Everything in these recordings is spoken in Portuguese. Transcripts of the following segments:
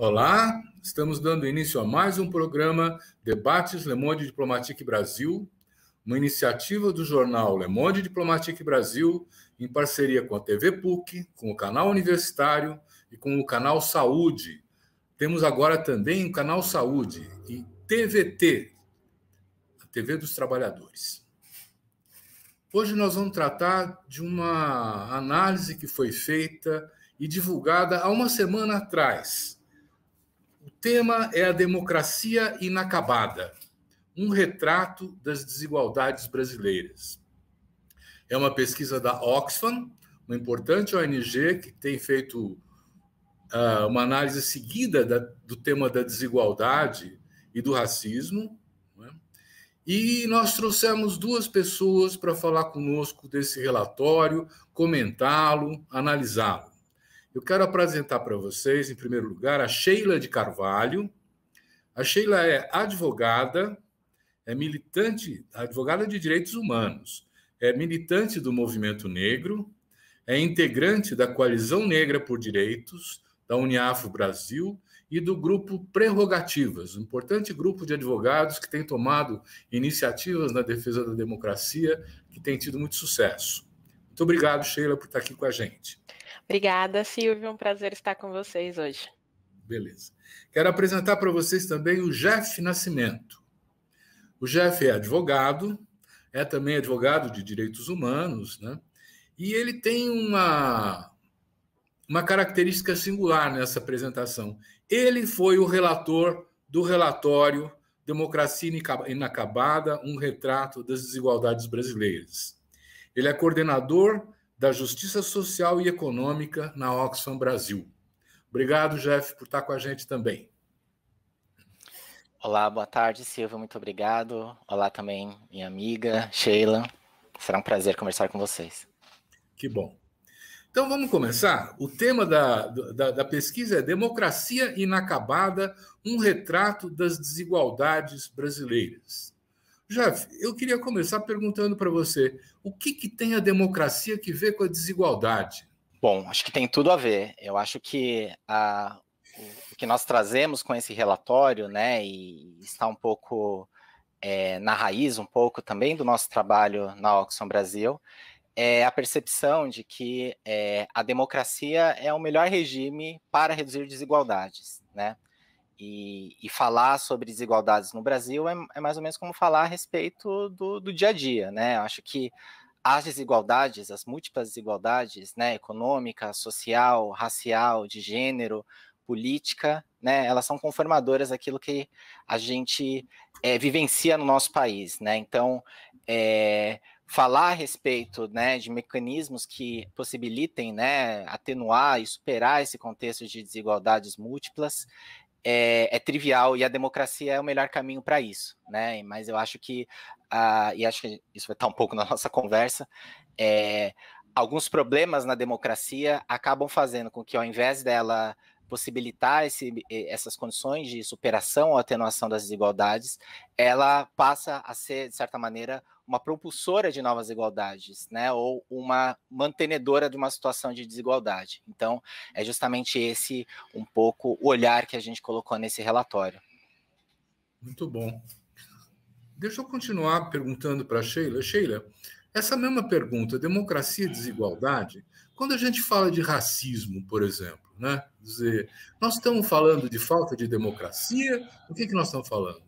Olá, estamos dando início a mais um programa Debates Le Monde Diplomatique Brasil, uma iniciativa do jornal Le Monde Diplomatique Brasil, em parceria com a TV PUC, com o canal Universitário e com o canal Saúde. Temos agora também o canal Saúde e TVT, a TV dos Trabalhadores. Hoje nós vamos tratar de uma análise que foi feita e divulgada há uma semana atrás tema é a democracia inacabada, um retrato das desigualdades brasileiras. É uma pesquisa da Oxfam, uma importante ONG que tem feito uh, uma análise seguida da, do tema da desigualdade e do racismo. Né? E nós trouxemos duas pessoas para falar conosco desse relatório, comentá-lo, analisá-lo. Eu quero apresentar para vocês, em primeiro lugar, a Sheila de Carvalho. A Sheila é advogada, é militante, advogada de direitos humanos, é militante do movimento negro, é integrante da Coalizão Negra por Direitos, da Uniafo Brasil e do grupo Prerrogativas, um importante grupo de advogados que tem tomado iniciativas na defesa da democracia, que tem tido muito sucesso. Muito obrigado, Sheila, por estar aqui com a gente. Obrigada, Silvio. Um prazer estar com vocês hoje. Beleza. Quero apresentar para vocês também o Jeff Nascimento. O Jeff é advogado, é também advogado de direitos humanos, né? E ele tem uma, uma característica singular nessa apresentação. Ele foi o relator do relatório Democracia Inacabada, um retrato das desigualdades brasileiras. Ele é coordenador da Justiça Social e Econômica na Oxfam Brasil. Obrigado, Jeff, por estar com a gente também. Olá, boa tarde, Silvio, muito obrigado. Olá também, minha amiga Sheila. Será um prazer conversar com vocês. Que bom. Então vamos começar. O tema da, da, da pesquisa é Democracia Inacabada um retrato das desigualdades brasileiras. Jeff, eu queria começar perguntando para você: o que, que tem a democracia que ver com a desigualdade? Bom, acho que tem tudo a ver. Eu acho que a, o que nós trazemos com esse relatório, né, e está um pouco é, na raiz, um pouco também do nosso trabalho na Oxfam Brasil, é a percepção de que é, a democracia é o melhor regime para reduzir desigualdades, né? E, e, falar sobre desigualdades no Brasil é, é, mais ou menos como falar a respeito do, do dia a dia, né? Eu acho que as desigualdades, as múltiplas desigualdades, né, econômica, social, racial, de gênero, política, né, elas são conformadoras daquilo que a gente é, vivencia no nosso país, né? Então, é, falar a respeito né, de mecanismos que possibilitem né, atenuar e superar esse contexto de desigualdades múltiplas é, é, trivial e a democracia é o melhor caminho para isso, né? Mas eu acho que uh, e acho que isso vai estar um pouco na nossa conversa. É, alguns problemas na democracia acabam fazendo com que, ao invés dela possibilitar esse, essas condições de superação ou atenuação das desigualdades, ela passa a ser, de certa maneira, uma propulsora de novas igualdades, né? Ou uma mantenedora de uma situação de desigualdade. Então, é justamente esse um pouco o olhar que a gente colocou nesse relatório. Muito bom. Deixa eu continuar perguntando para Sheila. Sheila, essa mesma pergunta, democracia e desigualdade, quando a gente fala de racismo, por exemplo, né? Quer dizer, nós estamos falando de falta de democracia, o que, é que nós estamos falando?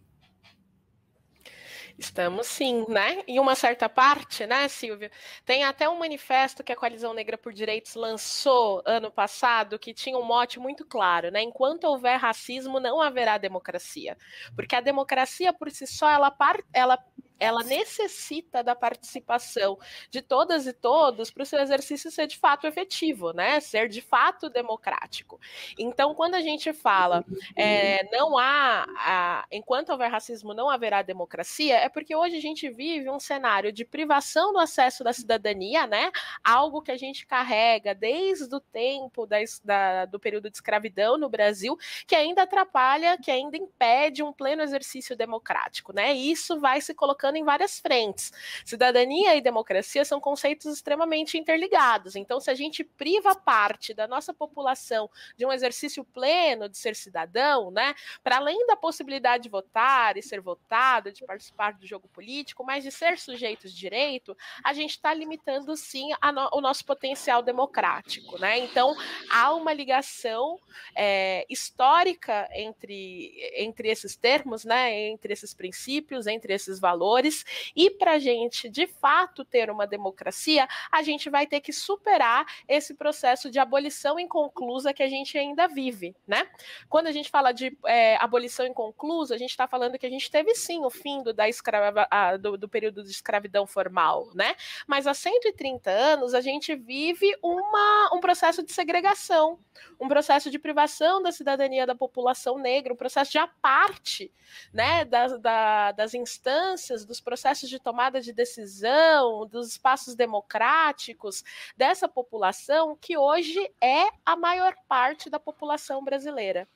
Estamos sim, né? Em uma certa parte, né, Silvio? Tem até um manifesto que a Coalizão Negra por Direitos lançou ano passado que tinha um mote muito claro, né? Enquanto houver racismo, não haverá democracia. Porque a democracia por si só, ela, ela ela necessita da participação de todas e todos para o seu exercício ser de fato efetivo, né? Ser de fato democrático. Então, quando a gente fala é, não há, a, enquanto houver racismo, não haverá democracia, é porque hoje a gente vive um cenário de privação do acesso da cidadania, né? Algo que a gente carrega desde o tempo da, da, do período de escravidão no Brasil, que ainda atrapalha, que ainda impede um pleno exercício democrático, né? E isso vai se colocando em várias frentes. Cidadania e democracia são conceitos extremamente interligados. Então, se a gente priva parte da nossa população de um exercício pleno de ser cidadão, né, para além da possibilidade de votar e ser votado, de participar do jogo político, mas de ser sujeitos de direito, a gente está limitando sim no, o nosso potencial democrático, né? Então há uma ligação é, histórica entre entre esses termos, né? Entre esses princípios, entre esses valores valores. E para a gente, de fato, ter uma democracia, a gente vai ter que superar esse processo de abolição inconclusa que a gente ainda vive, né? Quando a gente fala de é, abolição inconclusa, a gente está falando que a gente teve sim o fim do, da escrava, a, do, do período de escravidão formal, né? Mas há 130 anos a gente vive uma, um processo de segregação, um processo de privação da cidadania da população negra, um processo de aparte né, da, da, das instâncias dos processos de tomada de decisão, dos espaços democráticos dessa população, que hoje é a maior parte da população brasileira.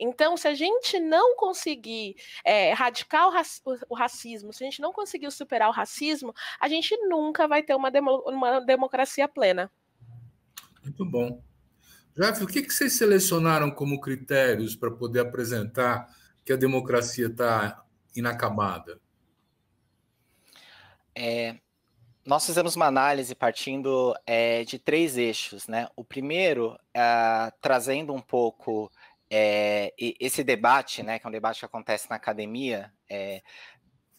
Então, se a gente não conseguir é, erradicar o, raci o, racismo, se a gente não conseguir superar o racismo, a gente nunca vai ter uma, demo uma democracia plena. Muito bom. Jeff, o que, que vocês selecionaram como critérios para poder apresentar que a democracia está inacabada? É, nós fizemos uma análise partindo é, de três eixos, né? O primeiro, é, trazendo um pouco é, esse debate, né, que é um debate que acontece na academia, é,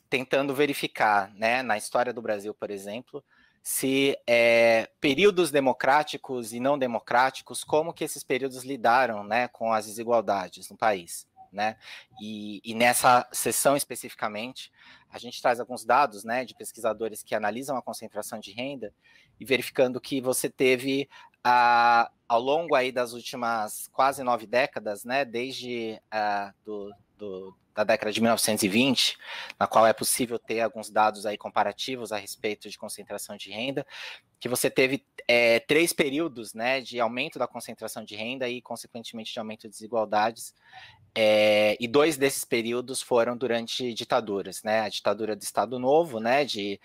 tentando verificar, né, na história do Brasil, por exemplo, se é, períodos democráticos e não democráticos, como que esses períodos lidaram né, com as desigualdades no país né? E, e, nessa sessão especificamente, a gente traz alguns dados, né, de pesquisadores que analisam a concentração de renda e verificando que você teve a ah, ao longo aí das últimas quase nove décadas, né, desde a, ah, do, do, da década de 1920, na qual é possível ter alguns dados aí comparativos a respeito de concentração de renda, que você teve é, três períodos né, de aumento da concentração de renda e, consequentemente, de aumento de desigualdades. É, e dois desses períodos foram durante ditaduras, né? A ditadura do Estado Novo, né? De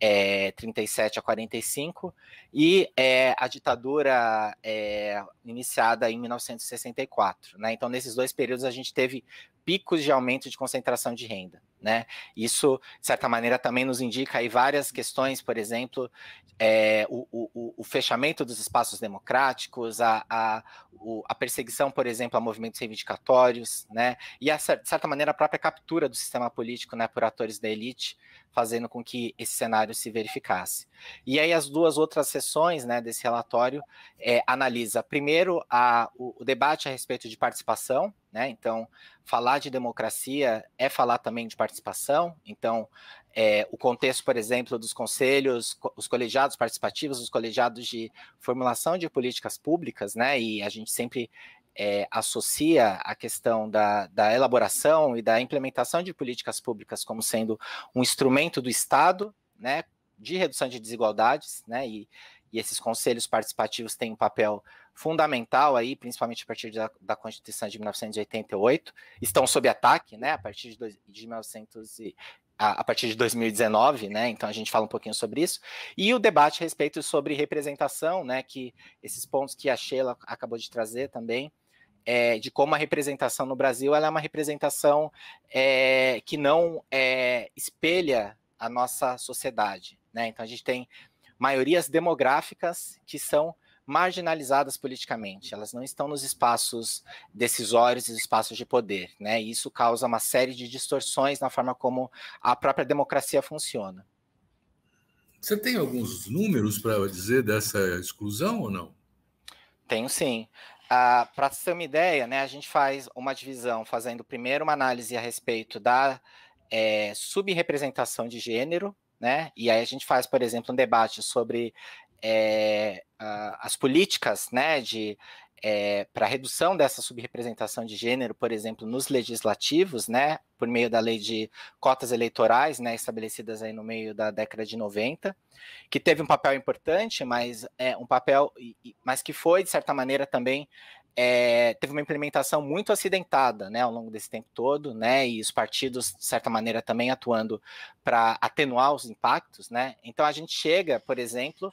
é, 37 a 45, e é, a ditadura é, iniciada em 1964. Né? Então, nesses dois períodos, a gente teve picos de aumento de concentração de renda. Né? Isso, de certa maneira, também nos indica aí várias questões, por exemplo, é, o, o, o, fechamento dos espaços democráticos, a, a, o, a, perseguição, por exemplo, a movimentos reivindicatórios, né? e, a, de certa maneira, a própria captura do sistema político né, por atores da elite, fazendo com que esse cenário se verificasse. E aí as duas outras sessões né, desse relatório é, analisa primeiro a, o, o, debate a respeito de participação, né? Então, falar de democracia é falar também de participação. Então, é, o contexto, por exemplo, dos conselhos, os colegiados participativos, os colegiados de formulação de políticas públicas, né? E a gente sempre é, associa a questão da, da elaboração e da implementação de políticas públicas como sendo um instrumento do Estado, né, de redução de desigualdades, né, e, e esses conselhos participativos têm um papel fundamental aí, principalmente a partir da, da, Constituição de 1988, estão sob ataque, né, a partir de, dois, de 1900 e, a, a, partir de 2019, né, então a gente fala um pouquinho sobre isso, e o debate a respeito sobre representação, né, que esses pontos que a Sheila acabou de trazer também, é, de como a representação no Brasil é uma representação é, que não é, espelha a nossa sociedade. Né? Então a gente tem maiorias demográficas que são marginalizadas politicamente, elas não estão nos espaços decisórios e espaços de poder, né? E isso causa uma série de distorções na forma como a própria democracia funciona. Você tem alguns números para dizer dessa exclusão ou não? Tenho sim. Ah, Para você ter uma ideia, né, a gente faz uma divisão fazendo primeiro uma análise a respeito da é, subrepresentação de gênero, né? E aí a gente faz, por exemplo, um debate sobre é, as políticas né, de é, eh, para redução dessa subrepresentação de gênero, por exemplo, nos legislativos, né, por meio da lei de cotas eleitorais, né, estabelecidas aí no meio da década de 90, que teve um papel importante, mas é um papel, mas que foi de certa maneira também é, teve uma implementação muito acidentada, né, ao longo desse tempo todo, né, e os partidos de certa maneira também atuando para atenuar os impactos, né. Então a gente chega, por exemplo,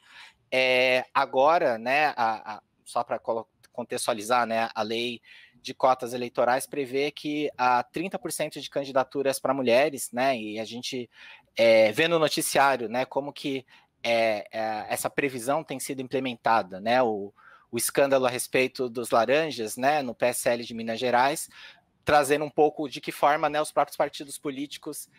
é, agora, né, a, a, só para colocar contextualizar, né, a lei de cotas eleitorais prevê que há 30% de candidaturas para mulheres, né, e a gente é, vê no noticiário, né, como que é, é, essa previsão tem sido implementada, né, o, o escândalo a respeito dos laranjas, né, no PSL de Minas Gerais, trazendo um pouco de que forma, né, os próprios partidos políticos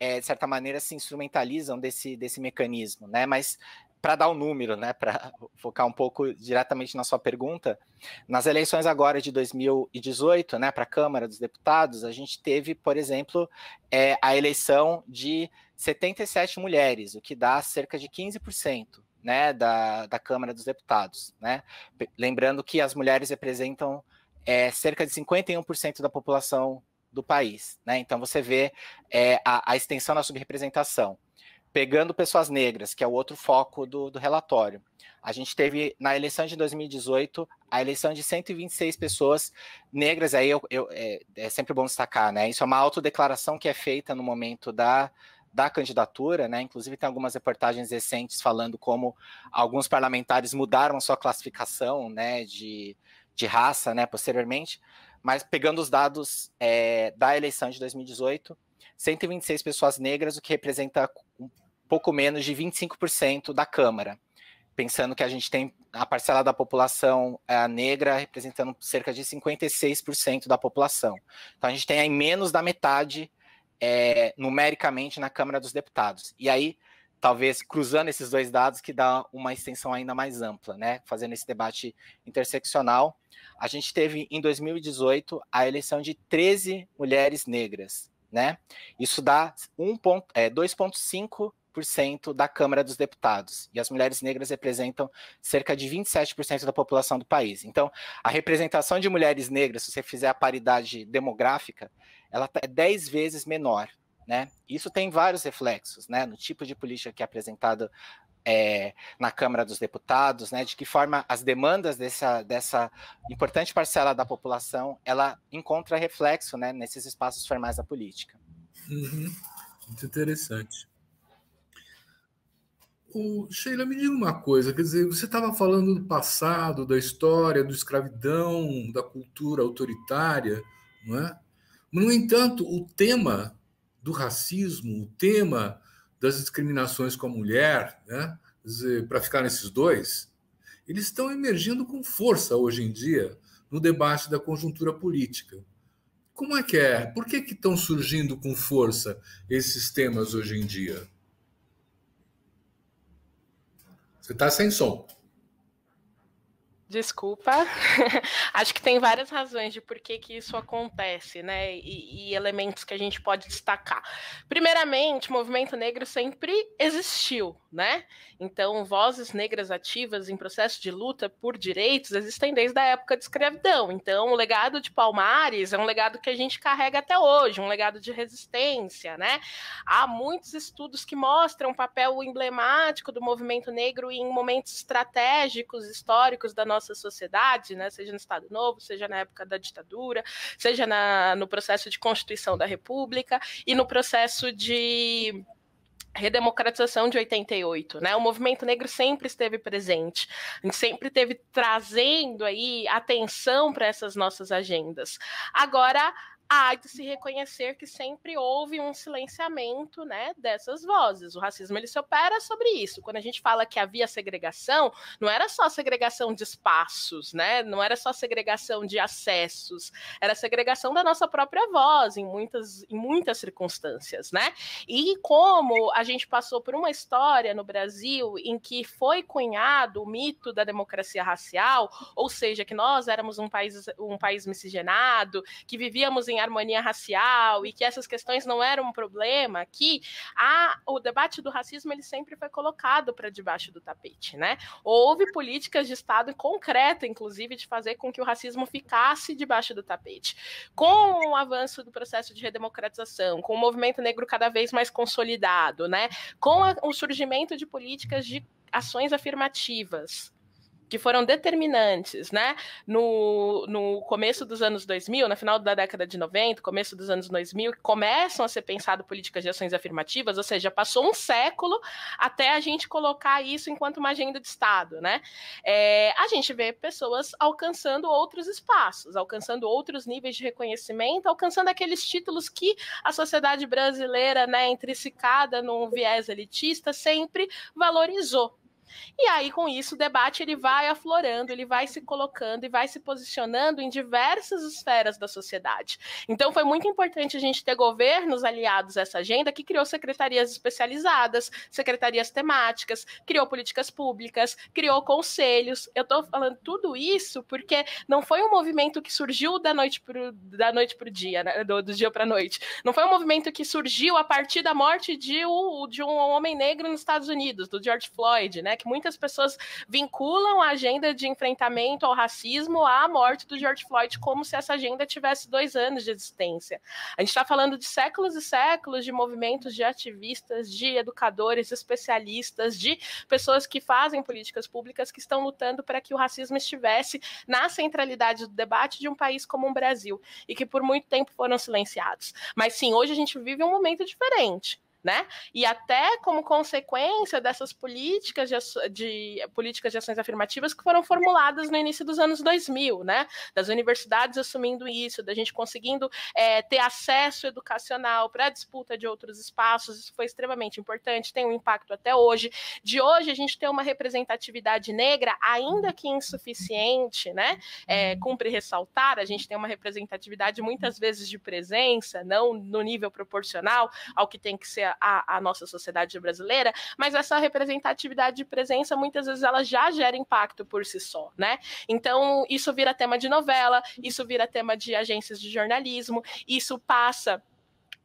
é, de certa maneira, se instrumentalizam desse, desse mecanismo, né? Mas para dar o um número, né, para focar um pouco diretamente na sua pergunta, nas eleições agora de 2018, né, para a Câmara dos Deputados, a gente teve, por exemplo, é, a eleição de 77 mulheres, o que dá cerca de 15%. Né, da, da Câmara dos Deputados. Né? Lembrando que as mulheres representam é, cerca de 51% da população do país. Né? Então você vê é, a, a extensão da subrepresentação pegando pessoas negras, que é o outro foco do, do, relatório. A gente teve, na eleição de 2018, a eleição de 126 pessoas negras, aí eu, eu, é, é, sempre bom destacar, né? Isso é uma autodeclaração que é feita no momento da, da candidatura, né? Inclusive tem algumas reportagens recentes falando como alguns parlamentares mudaram sua classificação, né, de, de raça, né, posteriormente, mas pegando os dados é, da eleição de 2018, 126 pessoas negras, o que representa um pouco menos de 25% da Câmara. Pensando que a gente tem a parcela da população é, negra representando cerca de 56% da população. Então a gente tem aí menos da metade é, numericamente na Câmara dos Deputados. E aí, talvez cruzando esses dois dados, que dá uma extensão ainda mais ampla, né? Fazendo esse debate interseccional. A gente teve em 2018 a eleição de 13 mulheres negras, né? Isso dá é, 2,5% da Câmara dos Deputados. E as mulheres negras representam cerca de 27% da população do país. Então, a representação de mulheres negras, se você fizer a paridade demográfica, ela é tá 10 vezes menor. Né? Isso tem vários reflexos né? no tipo de política que é apresentada é, na Câmara dos Deputados, né, de que forma as demandas dessa, dessa importante parcela da população ela encontra reflexo né, nesses espaços formais da política. Uhum. Muito interessante. O Sheila, me diga uma coisa, quer dizer, você estava falando do passado, da história, do escravidão, da cultura autoritária, não é? No entanto, o tema do racismo, o tema das discriminações com a mulher, né, para ficar nesses dois, eles estão emergindo com força hoje em dia no debate da conjuntura política. Como é que é? Por que, que estão surgindo com força esses temas hoje em dia? Você está sem som. Desculpa. Acho que tem várias razões de por que, que isso acontece, né? E, e, elementos que a gente pode destacar. Primeiramente, o movimento negro sempre existiu, né? Então, vozes negras ativas em processo de luta por direitos existem desde a época de escravidão. Então, o legado de Palmares é um legado que a gente carrega até hoje, um legado de resistência, né? Há muitos estudos que mostram o papel emblemático do movimento negro em momentos estratégicos, históricos da nossa nossa sociedade, né, seja no Estado Novo, seja na época da ditadura, seja na, no processo de constituição da República e no processo de redemocratização de 88, né? O movimento negro sempre esteve presente, a gente sempre esteve trazendo aí atenção para essas nossas agendas. Agora há de se reconhecer que sempre houve um silenciamento né, dessas vozes. O racismo ele se opera sobre isso. Quando a gente fala que havia segregação, não era só segregação de espaços, né? não era só segregação de acessos, era segregação da nossa própria voz em muitas, em muitas circunstâncias. Né? E como a gente passou por uma história no Brasil em que foi cunhado o mito da democracia racial, ou seja, que nós éramos um país, um país miscigenado, que vivíamos em harmonia racial e que essas questões não eram um problema aqui, a, o debate do racismo ele sempre foi colocado para debaixo do tapete, né? Houve políticas de Estado concreta, inclusive, de fazer com que o racismo ficasse debaixo do tapete. Com o avanço do processo de redemocratização, com o movimento negro cada vez mais consolidado, né? Com a, o surgimento de políticas de ações afirmativas que foram determinantes, né? No, no começo dos anos 2000, na final da década de 90, começo dos anos 2000, começam a ser pensado políticas de ações afirmativas, ou seja, passou um século até a gente colocar isso enquanto uma agenda de Estado, né? É, a gente vê pessoas alcançando outros espaços, alcançando outros níveis de reconhecimento, alcançando aqueles títulos que a sociedade brasileira, né, intrinsecada num viés elitista, sempre valorizou, e aí, com isso, o debate ele vai aflorando, ele vai se colocando e vai se posicionando em diversas esferas da sociedade. Então, foi muito importante a gente ter governos aliados a essa agenda que criou secretarias especializadas, secretarias temáticas, criou políticas públicas, criou conselhos. Eu estou falando tudo isso porque não foi um movimento que surgiu da noite para da noite o dia, né? do, do dia para noite. Não foi um movimento que surgiu a partir da morte de, o, de um homem negro nos Estados Unidos, do George Floyd, né? Que muitas pessoas vinculam a agenda de enfrentamento ao racismo à morte do George Floyd, como se essa agenda tivesse dois anos de existência. A gente está falando de séculos e séculos de movimentos de ativistas, de educadores, especialistas, de pessoas que fazem políticas públicas que estão lutando para que o racismo estivesse na centralidade do debate de um país como o um Brasil e que por muito tempo foram silenciados. Mas sim, hoje a gente vive um momento diferente né? E até como consequência dessas políticas de, de, políticas de ações afirmativas que foram formuladas no início dos anos 2000, né? Das universidades assumindo isso, da gente conseguindo é, ter acesso educacional para a disputa de outros espaços, isso foi extremamente importante, tem um impacto até hoje. De hoje a gente tem uma representatividade negra, ainda que insuficiente, né? É, cumpre ressaltar, a gente tem uma representatividade muitas vezes de presença, não no nível proporcional ao que tem que ser a nossa sociedade brasileira, mas essa representatividade de presença muitas vezes ela já gera impacto por si só, né? Então isso vira tema de novela, isso vira tema de agências de jornalismo, isso passa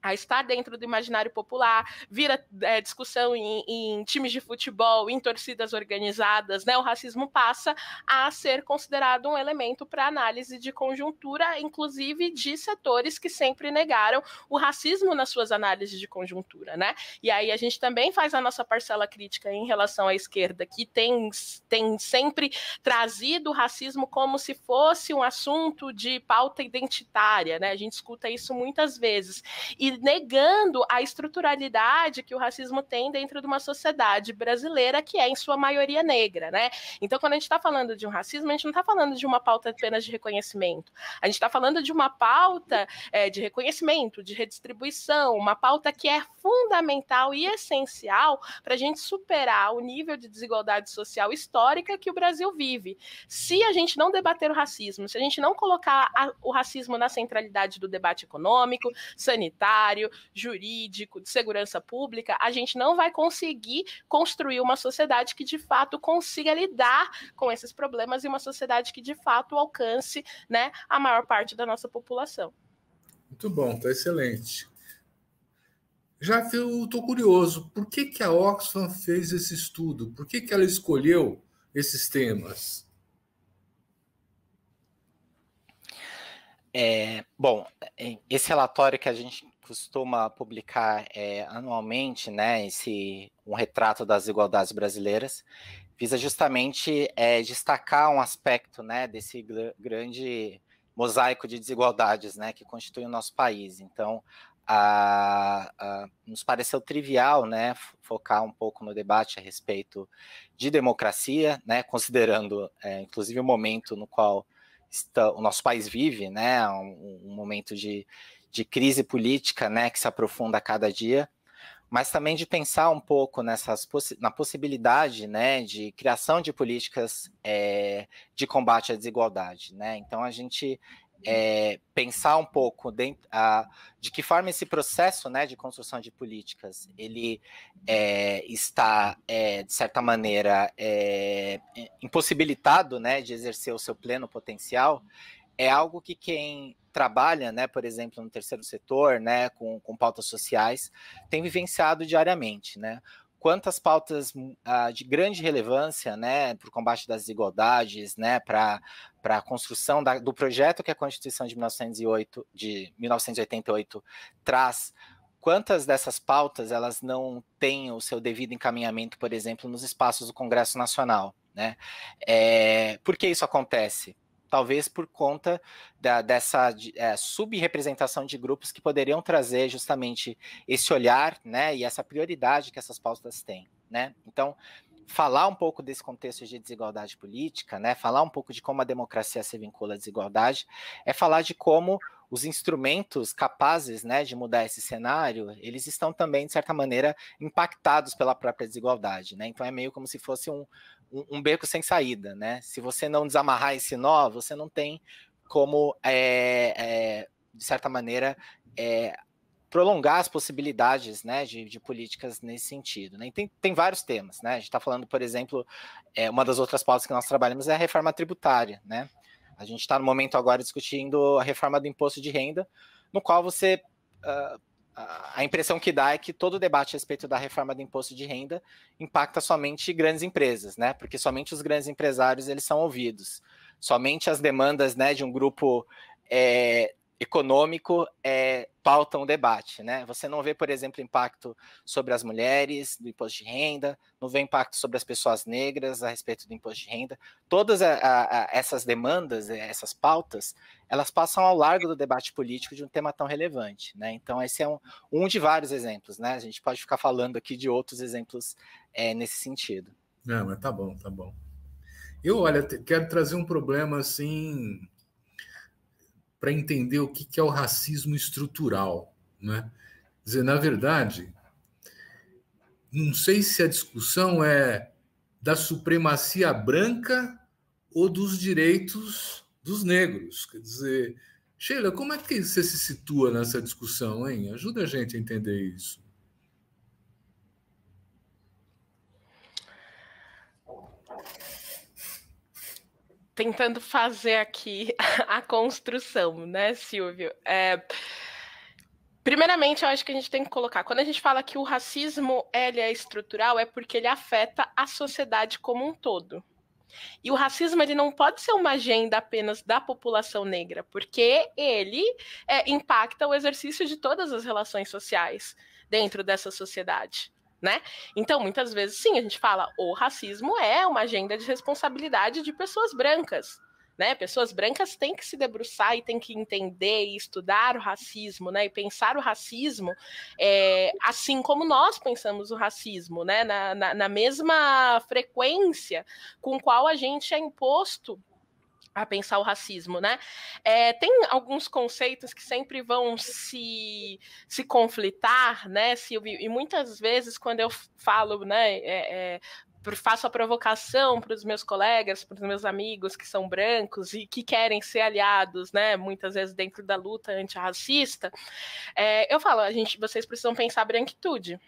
a estar dentro do imaginário popular, vira é, discussão em, em, times de futebol, em torcidas organizadas, né? O racismo passa a ser considerado um elemento para análise de conjuntura, inclusive de setores que sempre negaram o racismo nas suas análises de conjuntura, né? E aí a gente também faz a nossa parcela crítica em relação à esquerda, que tem, tem sempre trazido o racismo como se fosse um assunto de pauta identitária, né? A gente escuta isso muitas vezes. E negando a estruturalidade que o racismo tem dentro de uma sociedade brasileira que é, em sua maioria, negra, né? Então, quando a gente está falando de um racismo, a gente não está falando de uma pauta apenas de reconhecimento. A gente está falando de uma pauta é, de reconhecimento, de redistribuição, uma pauta que é fundamental e essencial para a gente superar o nível de desigualdade social histórica que o Brasil vive. Se a gente não debater o racismo, se a gente não colocar a, o racismo na centralidade do debate econômico, sanitário, tributário, jurídico, de segurança pública, a gente não vai conseguir construir uma sociedade que de fato consiga lidar com esses problemas e uma sociedade que de fato alcance né, a maior parte da nossa população. Muito bom, tá excelente. Já eu estou curioso, por que, que a Oxfam fez esse estudo? Por que, que ela escolheu esses temas? É, bom, é, esse relatório que a gente costuma publicar é, anualmente, né, esse um retrato das desigualdades brasileiras, visa justamente é, destacar um aspecto, né, desse grande mosaico de desigualdades, né, que constitui o nosso país. Então, a, a, nos pareceu trivial, né, focar um pouco no debate a respeito de democracia, né, considerando, é, inclusive, o momento no qual o nosso país vive, né, um, um momento de de crise política, né, que se aprofunda a cada dia, mas também de pensar um pouco nessas na possibilidade, né, de criação de políticas é, de combate à desigualdade, né? Então a gente é, pensar um pouco de, a, de que forma esse processo né, de construção de políticas ele é, está, é, de certa maneira, é, impossibilitado né, de exercer o seu pleno potencial, é algo que quem trabalha, né, por exemplo, no terceiro setor, né, com, com pautas sociais, tem vivenciado diariamente, né? Quantas pautas uh, de grande relevância, né, para o combate das desigualdades, né, para a construção da, do projeto que a Constituição de 1908, de 1988 traz quantas dessas pautas elas não têm o seu devido encaminhamento, por exemplo, nos espaços do Congresso Nacional, né? É, por que isso acontece? talvez por conta da, dessa é, subrepresentação de grupos que poderiam trazer justamente esse olhar né, e essa prioridade que essas pautas têm. Né? Então, falar um pouco desse contexto de desigualdade política, né, falar um pouco de como a democracia se vincula à desigualdade, é falar de como os instrumentos capazes né, de mudar esse cenário, eles estão também, de certa maneira, impactados pela própria desigualdade. Né? Então, é meio como se fosse um, um, um beco sem saída, né? Se você não desamarrar esse nó, você não tem como, é, é, de certa maneira, é, prolongar as possibilidades né, de, de, políticas nesse sentido. Né? E tem, tem vários temas. Né? A gente está falando, por exemplo, é, uma das outras pautas que nós trabalhamos é a reforma tributária. Né? A gente está no momento agora discutindo a reforma do imposto de renda, no qual você uh, a impressão que dá é que todo o debate a respeito da reforma do imposto de renda impacta somente grandes empresas, né? Porque somente os grandes empresários eles são ouvidos, somente as demandas, né, de um grupo é, econômico é, pauta um debate, né? Você não vê, por exemplo, impacto sobre as mulheres do imposto de renda, não vê impacto sobre as pessoas negras a respeito do imposto de renda. Todas a, a essas demandas, eh, essas pautas, elas passam ao largo do debate político de um tema tão relevante, né? Então esse é um, um de vários exemplos, né? A gente pode ficar falando aqui de outros exemplos é, nesse sentido. Não, mas tá bom, tá bom. Eu, olha, quero trazer um problema assim para entender o que, é o racismo estrutural. Né? Quer dizer, na verdade, não sei se a discussão é da supremacia branca ou dos direitos dos negros. Quer dizer, Sheila, como é que você se situa nessa discussão, hein? Ajuda a gente a entender isso. tentando fazer aqui a construção, né, Silvio? É, primeiramente, eu acho que a gente tem que colocar, quando a gente fala que o racismo ele é estrutural, é porque ele afeta a sociedade como um todo. E o racismo ele não pode ser uma agenda apenas da população negra, porque ele é, impacta o exercício de todas as relações sociais dentro dessa sociedade né? Então, muitas vezes, sim, a gente fala o racismo é uma agenda de responsabilidade de pessoas brancas. Né? Pessoas brancas têm que se debruçar e têm que entender e estudar o racismo, né? E pensar o racismo é, assim como nós pensamos o racismo, né? Na, na, na mesma frequência com qual a gente é imposto a pensar o racismo, né? É, tem alguns conceitos que sempre vão se, se conflitar, né, E muitas vezes, quando eu falo, né, é, é, faço a provocação para os meus colegas, para os meus amigos que são brancos e que querem ser aliados, né, muitas vezes dentro da luta antirracista, é, eu falo, a gente, vocês precisam pensar branquitude.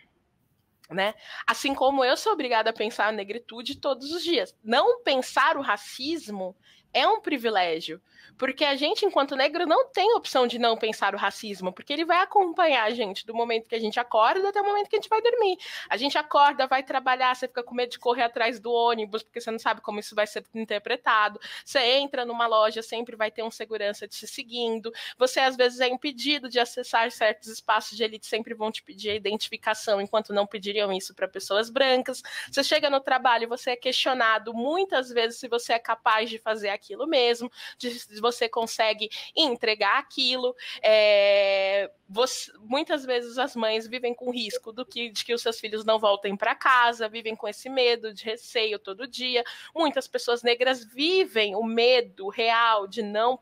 Né? Assim como eu sou obrigada a pensar a negritude todos os dias. Não pensar o racismo é um privilégio. Porque a gente, enquanto negro, não tem opção de não pensar o racismo, porque ele vai acompanhar a gente do momento que a gente acorda até o momento que a gente vai dormir. A gente acorda, vai trabalhar, você fica com medo de correr atrás do ônibus, porque você não sabe como isso vai ser interpretado. Você entra numa loja, sempre vai ter um segurança te seguindo. Você, às vezes, é impedido de acessar certos espaços de elite, sempre vão te pedir a identificação, enquanto não pediriam isso para pessoas brancas. Você chega no trabalho, você é questionado muitas vezes se você é capaz de fazer aquilo mesmo, de você consegue entregar aquilo. É, você, muitas vezes as mães vivem com risco do que, de que os seus filhos não voltem para casa, vivem com esse medo de receio todo dia. Muitas pessoas negras vivem o medo real de não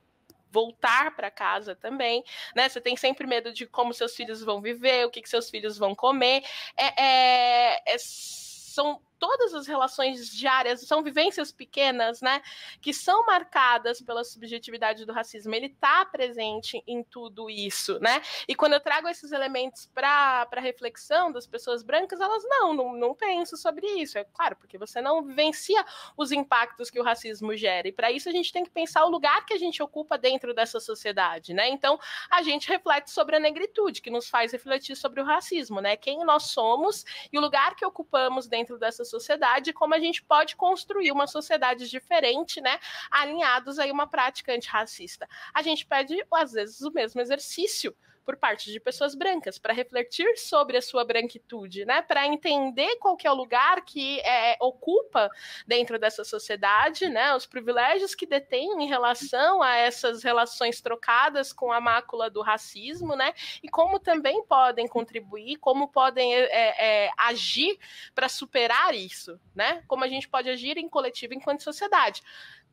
voltar para casa também, né? Você tem sempre medo de como seus filhos vão viver, o que, que seus filhos vão comer. É, é, é, são todas as relações diárias, são vivências pequenas, né, que são marcadas pela subjetividade do racismo. Ele está presente em tudo isso, né? E quando eu trago esses elementos para reflexão das pessoas brancas, elas não, não, não pensam sobre isso. É claro, porque você não vivencia os impactos que o racismo gera. E para isso a gente tem que pensar o lugar que a gente ocupa dentro dessa sociedade, né? Então, a gente reflete sobre a negritude, que nos faz refletir sobre o racismo, né? Quem nós somos e o lugar que ocupamos dentro dessa sociedade sociedade e como a gente pode construir uma sociedade diferente, né, alinhados aí uma prática antirracista. A gente pede, às vezes, o mesmo exercício por parte de pessoas brancas, para refletir sobre a sua branquitude, né? Para entender qual que é o lugar que é, é, ocupa dentro dessa sociedade, né? Os privilégios que detém em relação a essas relações trocadas com a mácula do racismo, né? E como também podem contribuir, como podem é, é, é agir para superar isso, né? Como a gente pode agir em coletivo enquanto sociedade.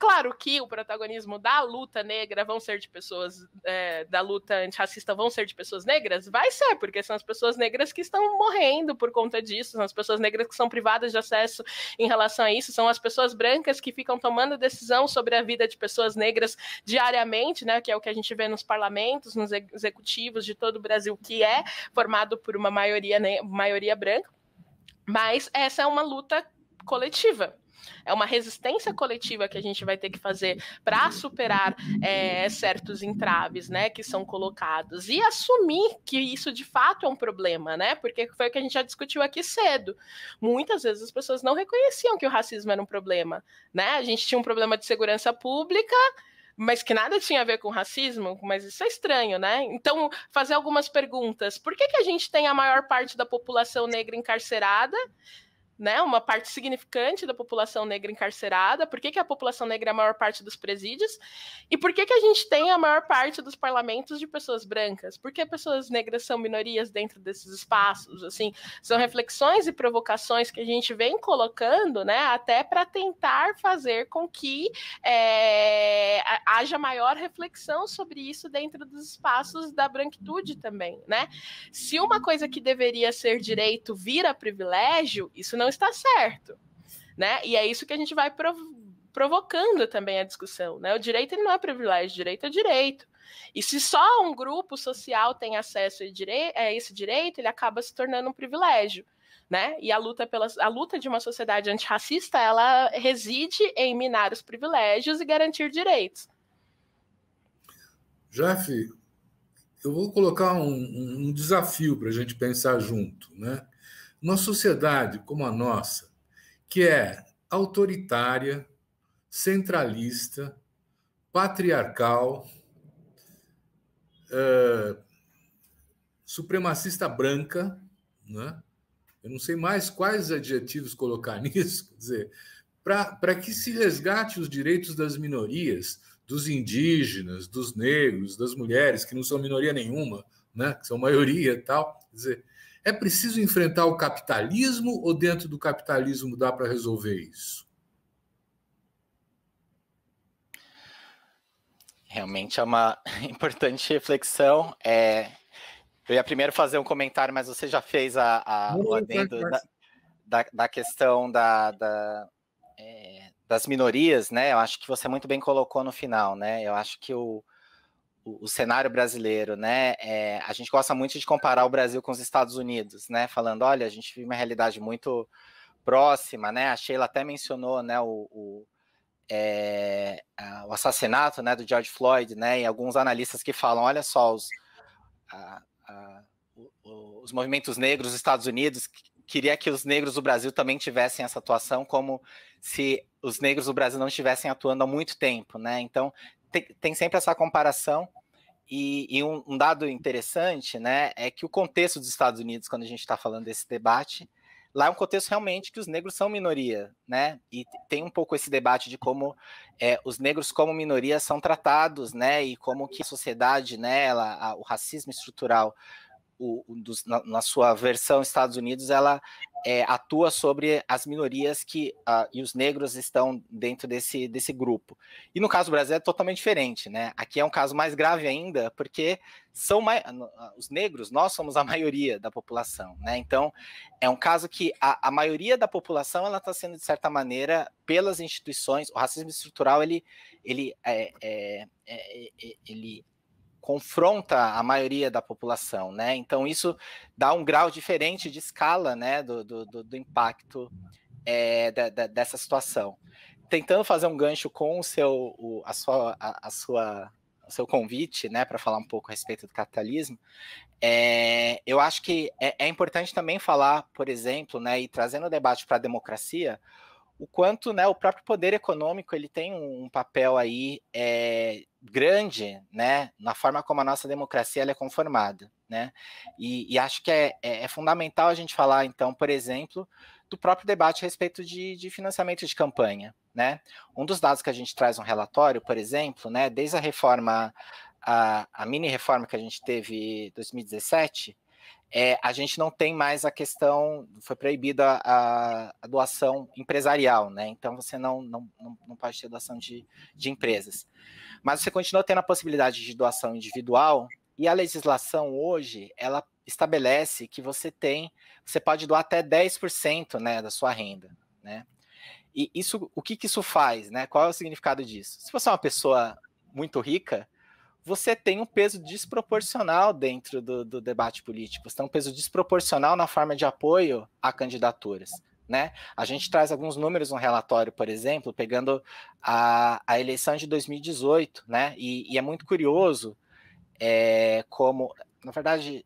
Claro que o protagonismo da luta negra vão ser de pessoas é, da luta antirracista vão ser de pessoas negras? Vai ser, porque são as pessoas negras que estão morrendo por conta disso, são as pessoas negras que são privadas de acesso em relação a isso, são as pessoas brancas que ficam tomando decisão sobre a vida de pessoas negras diariamente, né? Que é o que a gente vê nos parlamentos, nos executivos de todo o Brasil, que é formado por uma maioria, né, maioria branca. Mas essa é uma luta coletiva é uma resistência coletiva que a gente vai ter que fazer para superar é, certos entraves, né, que são colocados e assumir que isso de fato é um problema, né? Porque foi o que a gente já discutiu aqui cedo. Muitas vezes as pessoas não reconheciam que o racismo era um problema, né? A gente tinha um problema de segurança pública mas que nada tinha a ver com racismo, mas isso é estranho, né? Então, fazer algumas perguntas. Por que, que a gente tem a maior parte da população negra encarcerada né, uma parte significante da população negra encarcerada, por que, que a população negra é a maior parte dos presídios, e por que, que a gente tem a maior parte dos parlamentos de pessoas brancas, porque pessoas negras são minorias dentro desses espaços, assim, são reflexões e provocações que a gente vem colocando, né, até para tentar fazer com que é, haja maior reflexão sobre isso dentro dos espaços da branquitude também, né, se uma coisa que deveria ser direito vira privilégio, isso não então, está certo, né? E é isso que a gente vai prov provocando também a discussão, né? O direito ele não é privilégio, direito é direito. E se só um grupo social tem acesso a esse direito, ele acaba se tornando um privilégio. Né? E a luta, pela, a luta de uma sociedade antirracista, ela reside em minar os privilégios e garantir direitos. Jeff, eu vou colocar um, um desafio para a gente pensar junto, né? Uma sociedade como a nossa, que é autoritária, centralista, patriarcal, uh, supremacista branca, né? eu não sei mais quais adjetivos colocar nisso, quer dizer, para que se resgate os direitos das minorias, dos indígenas, dos negros, das mulheres, que não são minoria nenhuma, né? que são maioria e tal, quer dizer, é preciso enfrentar o capitalismo ou dentro do capitalismo dá para resolver isso? Realmente é uma importante reflexão. É... Eu ia primeiro fazer um comentário, mas você já fez a, a o adendo da, da, da, questão da, da é, das minorias, né? Eu acho que você muito bem colocou no final, né? Eu acho que o, o, cenário brasileiro, né? É, a gente gosta muito de comparar o Brasil com os Estados Unidos, né? Falando, olha, a gente vive uma realidade muito próxima, né? A Sheila até mencionou, né? O, o, é, o assassinato, né? Do George Floyd, né? E alguns analistas que falam, olha só os a, a, os movimentos negros dos Estados Unidos queria que os negros do Brasil também tivessem essa atuação, como se os negros do Brasil não estivessem atuando há muito tempo, né? Então tem, tem sempre essa comparação. E, e um, um, dado interessante, né, é que o contexto dos Estados Unidos, quando a gente está falando desse debate, lá é um contexto realmente que os negros são minoria, né? E tem um pouco esse debate de como é, os negros como minoria são tratados, né? E como que a sociedade, né, ela, a, o racismo estrutural o, dos, na, na, sua versão Estados Unidos, ela é, atua sobre as minorias que ah, e os negros estão dentro desse, desse grupo. E no caso do Brasil é totalmente diferente, né? Aqui é um caso mais grave ainda, porque são mai... Ah, os negros, nós somos a maioria da população, né? Então é um caso que a, a maioria da população ela está sendo de certa maneira pelas instituições, o racismo estrutural ele ele é, é, é, é ele confronta a maioria da população, né? Então isso dá um grau diferente de escala, né, do, do, do impacto é, da, da, dessa situação. Tentando fazer um gancho com o seu, o, a sua, a, a sua, o seu convite, né, para falar um pouco a respeito do capitalismo, é, eu acho que é, é importante também falar, por exemplo, né, e trazendo o debate para a democracia, o quanto né, o próprio poder econômico ele tem um papel aí é, grande né, na forma como a nossa democracia é conformada. Né? E, e acho que é, é, é, fundamental a gente falar, então, por exemplo, do próprio debate a respeito de, de financiamento de campanha. Né? Um dos dados que a gente traz no relatório, por exemplo, né, desde a reforma, a, a mini reforma que a gente teve em 2017, é, a gente não tem mais a questão, foi proibida a, a doação empresarial, né? Então você não, não, não pode ter doação de, de empresas. Mas você continua tendo a possibilidade de doação individual, e a legislação hoje, ela estabelece que você tem, você pode doar até 10% né, da sua renda, né? E isso, o que, que isso faz, né? Qual é o significado disso? Se você é uma pessoa muito rica, você tem um peso desproporcional dentro do, do debate político, você tem um peso desproporcional na forma de apoio a candidaturas. Né? A gente traz alguns números no relatório, por exemplo, pegando a, a eleição de 2018, né? E, e é muito curioso é, como, na verdade,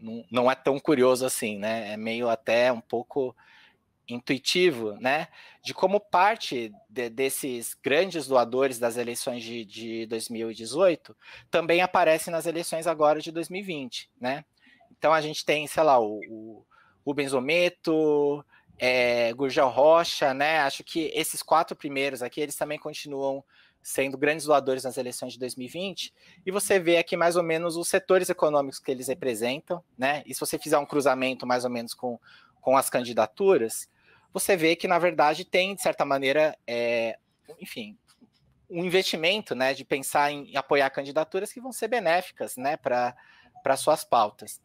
não, não é tão curioso assim, né? É meio até um pouco intuitivo, né, de como parte de, desses grandes doadores das eleições de, de 2018 também aparecem nas eleições agora de 2020, né? Então a gente tem, sei lá, o, o Rubens Ometo, é, Gurgel Rocha, né? Acho que esses quatro primeiros aqui, eles também continuam sendo grandes doadores nas eleições de 2020, e você vê aqui mais ou menos os setores econômicos que eles representam, né? E se você fizer um cruzamento mais ou menos com, com as candidaturas, você vê que, na verdade, tem, de certa maneira, é, enfim, um investimento né, de pensar em apoiar candidaturas que vão ser benéficas né, para suas pautas.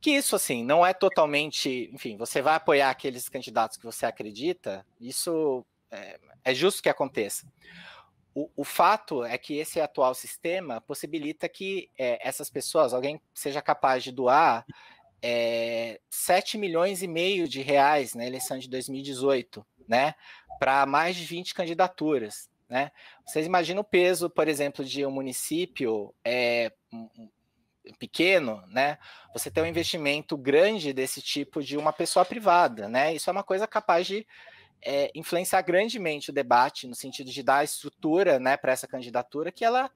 Que isso, assim, não é totalmente. Enfim, você vai apoiar aqueles candidatos que você acredita, isso é, é justo que aconteça. O, o, fato é que esse atual sistema possibilita que é, essas pessoas, alguém seja capaz de doar é, eh, 7 milhões e meio de reais na eleição de 2018, né? Para mais de 20 candidaturas. Né? Vocês imaginam o peso, por exemplo, de um município é, pequeno, né? Você ter um investimento grande desse tipo de uma pessoa privada, né? Isso é uma coisa capaz de é, influenciar grandemente o debate, no sentido de dar estrutura né, para essa candidatura que ela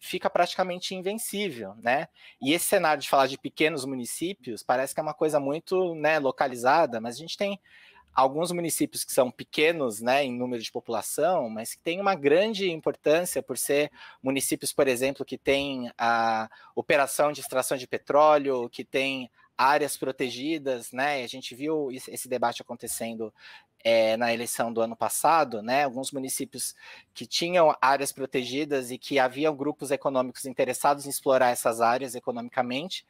fica praticamente invencível, né? E esse cenário de falar de pequenos municípios parece que é uma coisa muito né, localizada, mas a gente tem alguns municípios que são pequenos né, em número de população, mas que têm uma grande importância por ser municípios, por exemplo, que têm a operação de extração de petróleo, que têm áreas protegidas, né? A gente viu esse debate acontecendo é, na eleição do ano passado, né, alguns municípios que tinham áreas protegidas e que haviam grupos econômicos interessados em explorar essas áreas economicamente,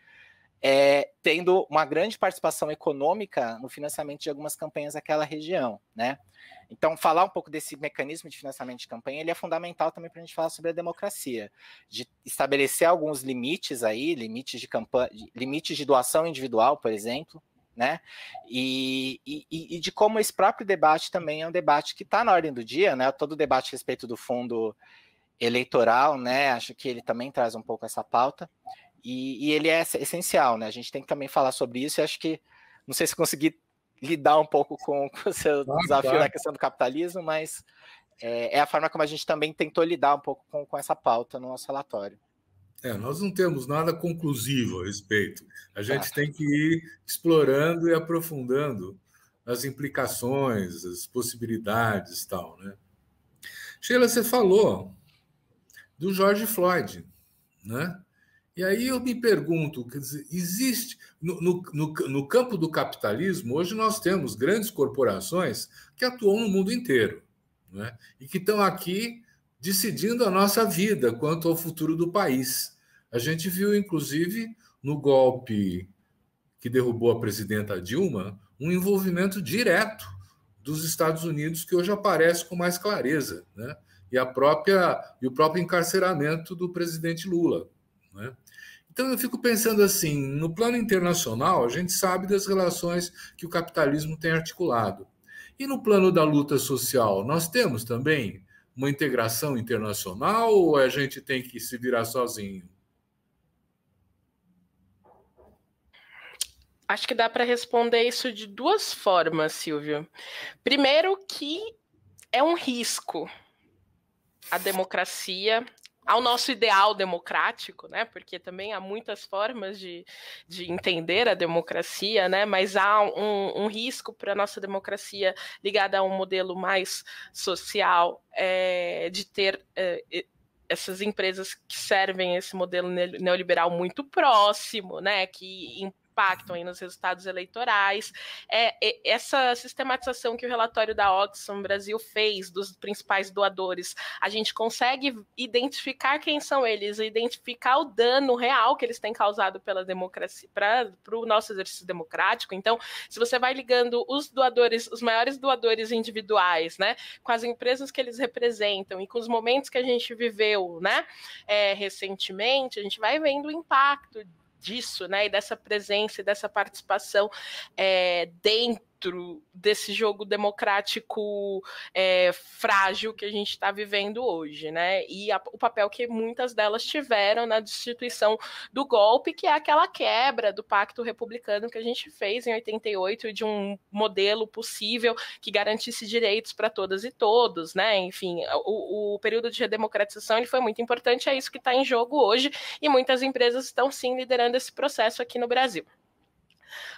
é, tendo uma grande participação econômica no financiamento de algumas campanhas daquela região, né? Então, falar um pouco desse mecanismo de financiamento de campanha, ele é fundamental também para a gente falar sobre a democracia, de estabelecer alguns limites aí, limites de campanha, limites de doação individual, por exemplo, né? E, e, e, de como esse próprio debate também é um debate que está na ordem do dia, né? Todo o debate a respeito do fundo eleitoral, né? Acho que ele também traz um pouco essa pauta. E, e ele é essencial, né? A gente tem que também falar sobre isso. E acho que, não sei se consegui lidar um pouco com, com o seu ah, desafio claro. da questão do capitalismo, mas é, é, a forma como a gente também tentou lidar um pouco com, com essa pauta no nosso relatório. É, nós não temos nada conclusivo a respeito. A gente tá. tem que ir explorando e aprofundando as implicações, as possibilidades tal, né? Sheila, você falou do George Floyd, né? E aí eu me pergunto, quer dizer, existe no, no, no, campo do capitalismo hoje nós temos grandes corporações que atuam no mundo inteiro, né? E que estão aqui decidindo a nossa vida quanto ao futuro do país. A gente viu, inclusive, no golpe que derrubou a presidenta Dilma, um envolvimento direto dos Estados Unidos que hoje aparece com mais clareza, né? E a própria e o próprio encarceramento do presidente Lula, né? Então eu fico pensando assim, no plano internacional, a gente sabe das relações que o capitalismo tem articulado. E no plano da luta social, nós temos também uma integração internacional ou a gente tem que se virar sozinho? Acho que dá para responder isso de duas formas, Silvio. Primeiro, que é um risco a democracia, ao nosso ideal democrático, né? Porque também há muitas formas de, de entender a democracia, né? Mas há um, um risco para a nossa democracia ligada a um modelo mais social é, de ter. É, essas empresas que servem esse modelo neoliberal muito próximo, né, que impactam aí nos resultados eleitorais. É, essa sistematização que o relatório da Oxfam Brasil fez dos principais doadores, a gente consegue identificar quem são eles, identificar o dano real que eles têm causado pela democracia para o nosso exercício democrático. Então, se você vai ligando os doadores, os maiores doadores individuais, né, com as empresas que eles representam e com os momentos que a gente viveu, né, é, recentemente, a gente vai vendo o impacto disso, né? E dessa presença e dessa participação é, dentro dentro desse jogo democrático é, frágil que a gente está vivendo hoje, né? E a, o papel que muitas delas tiveram na destituição do golpe, que é aquela quebra do pacto republicano que a gente fez em 88 de um modelo possível que garantisse direitos para todas e todos, né? Enfim, o, o período de redemocratização ele foi muito importante, é isso que está em jogo hoje e muitas empresas estão sim liderando esse processo aqui no Brasil.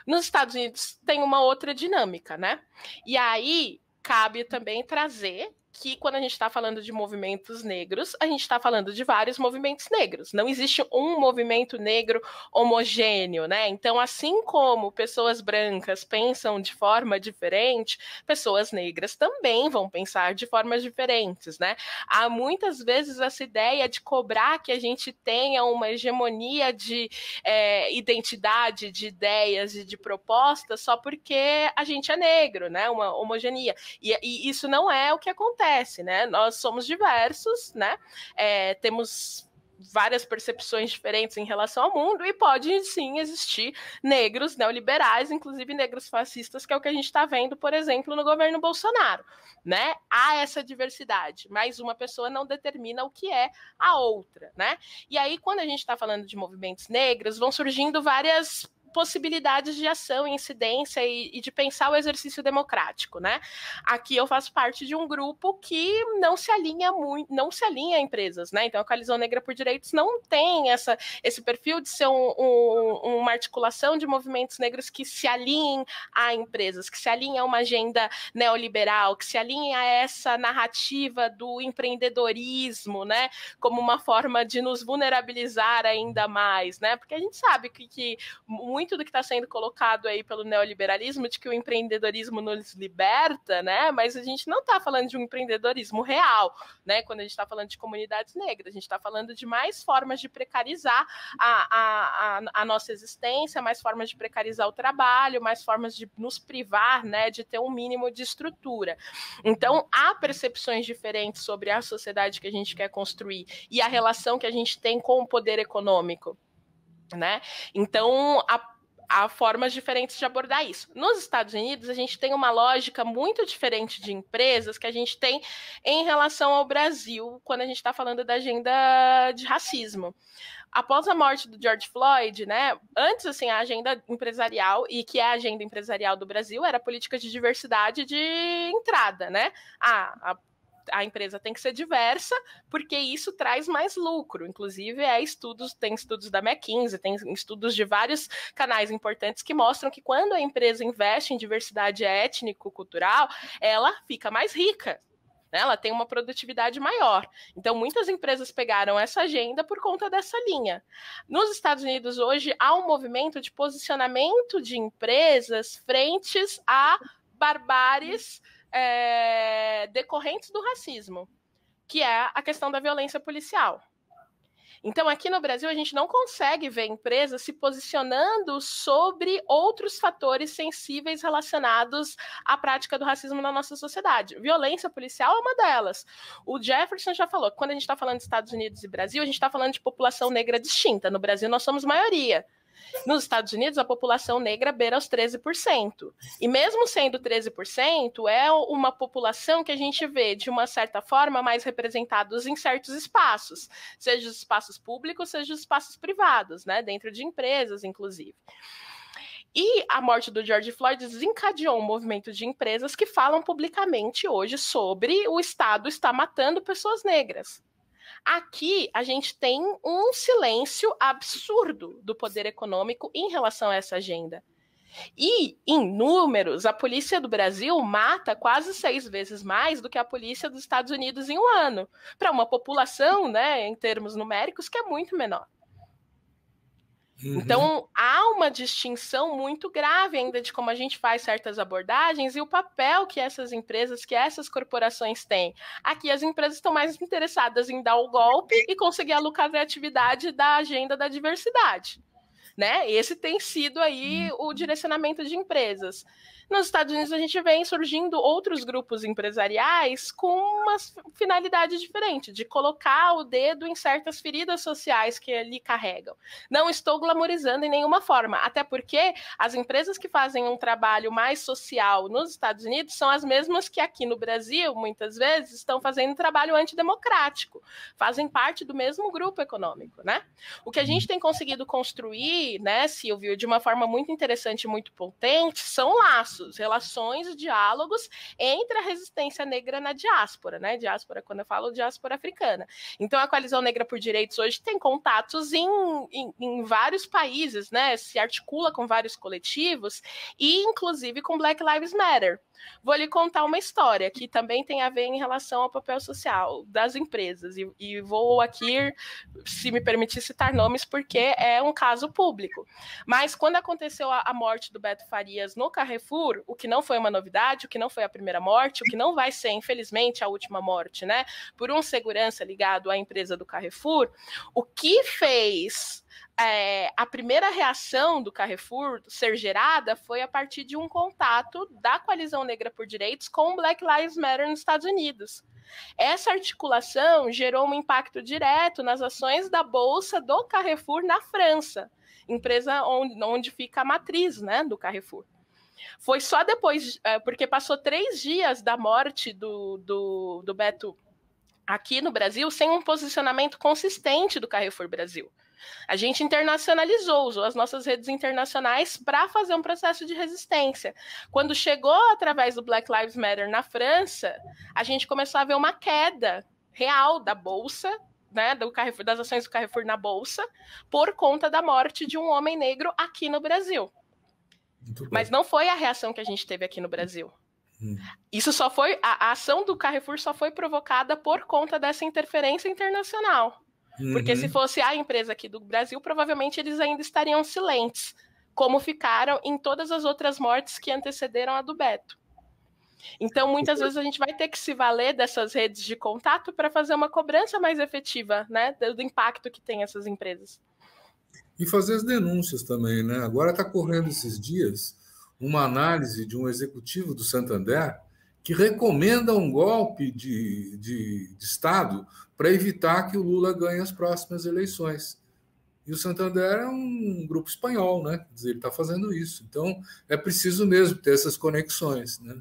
Nos Estados Unidos tem uma outra dinâmica, né? E aí cabe também trazer que quando a gente está falando de movimentos negros, a gente está falando de vários movimentos negros. Não existe um movimento negro homogêneo, né? Então, assim como pessoas brancas pensam de forma diferente, pessoas negras também vão pensar de formas diferentes, né? Há muitas vezes essa ideia de cobrar que a gente tenha uma hegemonia de é, identidade, de ideias e de propostas só porque a gente é negro, né? Uma homogeneia. e, e isso não é o que acontece acontece, né? Nós somos diversos, né? É, temos várias percepções diferentes em relação ao mundo e pode sim existir negros neoliberais, inclusive negros fascistas, que é o que a gente está vendo, por exemplo, no governo Bolsonaro, né? Há essa diversidade, mas uma pessoa não determina o que é a outra, né? E aí quando a gente está falando de movimentos negros, vão surgindo várias possibilidades de ação, incidência e, e, de pensar o exercício democrático, né? Aqui eu faço parte de um grupo que não se alinha muito, não se alinha a empresas, né? Então a coalizão negra por direitos não tem essa, esse perfil de ser um, um, uma articulação de movimentos negros que se alinhem a empresas, que se alinhem a uma agenda neoliberal, que se alinhem a essa narrativa do empreendedorismo, né? Como uma forma de nos vulnerabilizar ainda mais, né? Porque a gente sabe que, que muito muito do que está sendo colocado aí pelo neoliberalismo, de que o empreendedorismo nos liberta, né? Mas a gente não está falando de um empreendedorismo real, né? Quando a gente está falando de comunidades negras, a gente está falando de mais formas de precarizar a, a, a, nossa existência, mais formas de precarizar o trabalho, mais formas de nos privar, né? De ter um mínimo de estrutura. Então, há percepções diferentes sobre a sociedade que a gente quer construir e a relação que a gente tem com o poder econômico. Né? Então, a há formas diferentes de abordar isso. Nos Estados Unidos, a gente tem uma lógica muito diferente de empresas que a gente tem em relação ao Brasil, quando a gente está falando da agenda de racismo após a morte do George Floyd, né? Antes, assim, a agenda empresarial, e que é a agenda empresarial do Brasil, era política de diversidade de entrada, né? Ah, a a empresa tem que ser diversa, porque isso traz mais lucro. Inclusive, é estudos, tem estudos da McKinsey, tem estudos de vários canais importantes que mostram que quando a empresa investe em diversidade étnico-cultural, ela fica mais rica, né? ela tem uma produtividade maior. Então, muitas empresas pegaram essa agenda por conta dessa linha. Nos Estados Unidos, hoje, há um movimento de posicionamento de empresas frente a barbares é, decorrentes do racismo, que é a questão da violência policial. Então, aqui no Brasil, a gente não consegue ver empresas se posicionando sobre outros fatores sensíveis relacionados à prática do racismo na nossa sociedade. Violência policial é uma delas. O Jefferson já falou que quando a gente está falando de Estados Unidos e Brasil, a gente está falando de população negra distinta. No Brasil, nós somos maioria. Nos Estados Unidos, a população negra beira os 13%. E mesmo sendo 13%, é uma população que a gente vê, de uma certa forma, mais representados em certos espaços, seja os espaços públicos, seja os espaços privados, né? Dentro de empresas, inclusive. E a morte do George Floyd desencadeou um movimento de empresas que falam publicamente hoje sobre o Estado está matando pessoas negras. Aqui a gente tem um silêncio absurdo do poder econômico em relação a essa agenda. E, em números, a polícia do Brasil mata quase seis vezes mais do que a polícia dos Estados Unidos em um ano, para uma população, né, em termos numéricos, que é muito menor. Então, uhum. Então, há uma distinção muito grave ainda de como a gente faz certas abordagens e o papel que essas empresas, que essas corporações têm. Aqui, as empresas estão mais interessadas em dar o golpe e conseguir a lucratividade da agenda da diversidade. Né? Esse tem sido aí uhum. o direcionamento de empresas. Nos Estados Unidos, a gente vem surgindo outros grupos empresariais com uma finalidade diferente, de colocar o dedo em certas feridas sociais que ali carregam. Não estou glamorizando em nenhuma forma, até porque as empresas que fazem um trabalho mais social nos Estados Unidos são as mesmas que aqui no Brasil, muitas vezes, estão fazendo trabalho antidemocrático, fazem parte do mesmo grupo econômico, né? O que a gente tem conseguido construir, né, Silvio, de uma forma muito interessante, muito potente, são laços laços, relações, diálogos entre a resistência negra na diáspora, né? Diáspora, quando eu falo diáspora africana. Então, a Coalizão Negra por Direitos hoje tem contatos em, em, em vários países, né? Se articula com vários coletivos e, inclusive, com Black Lives Matter. Vou lhe contar uma história que também tem a ver em relação ao papel social das empresas. E, e, vou aqui, se me permitir, citar nomes, porque é um caso público. Mas quando aconteceu a, a morte do Beto Farias no Carrefour, Moore, o que não foi uma novidade, o que não foi a primeira morte, o que não vai ser, infelizmente, a última morte, né? Por um segurança ligado à empresa do Carrefour, o que fez é, a primeira reação do Carrefour ser gerada foi a partir de um contato da Coalizão Negra por Direitos com o Black Lives Matter nos Estados Unidos. Essa articulação gerou um impacto direto nas ações da bolsa do Carrefour na França, empresa onde, onde fica a matriz né, do Carrefour. Foi só depois, é, porque passou três dias da morte do, do, do Beto aqui no Brasil sem um posicionamento consistente do Carrefour Brasil. A gente internacionalizou, usou as nossas redes internacionais para fazer um processo de resistência. Quando chegou através do Black Lives Matter na França, a gente começou a ver uma queda real da bolsa, né, do Carrefour, das ações do Carrefour na bolsa, por conta da morte de um homem negro aqui no Brasil. Mas não foi a reação que a gente teve aqui no Brasil. Hum. Isso só foi. A, a, ação do Carrefour só foi provocada por conta dessa interferência internacional. Uhum. Porque se uhum. fosse a empresa aqui do Brasil, provavelmente eles ainda estariam silentes, como ficaram em todas as outras mortes que antecederam a do Beto. Então, muitas uhum. vezes a gente vai ter que se valer dessas redes de contato para fazer uma cobrança mais efetiva, né, do impacto que tem essas empresas e fazer as denúncias também. Né? Agora está correndo esses dias uma análise de um executivo do Santander que recomenda um golpe de, de, de Estado para evitar que o Lula ganhe as próximas eleições. E o Santander é um grupo espanhol, né? Quer dizer, ele está fazendo isso. Então, é preciso mesmo ter essas conexões, né?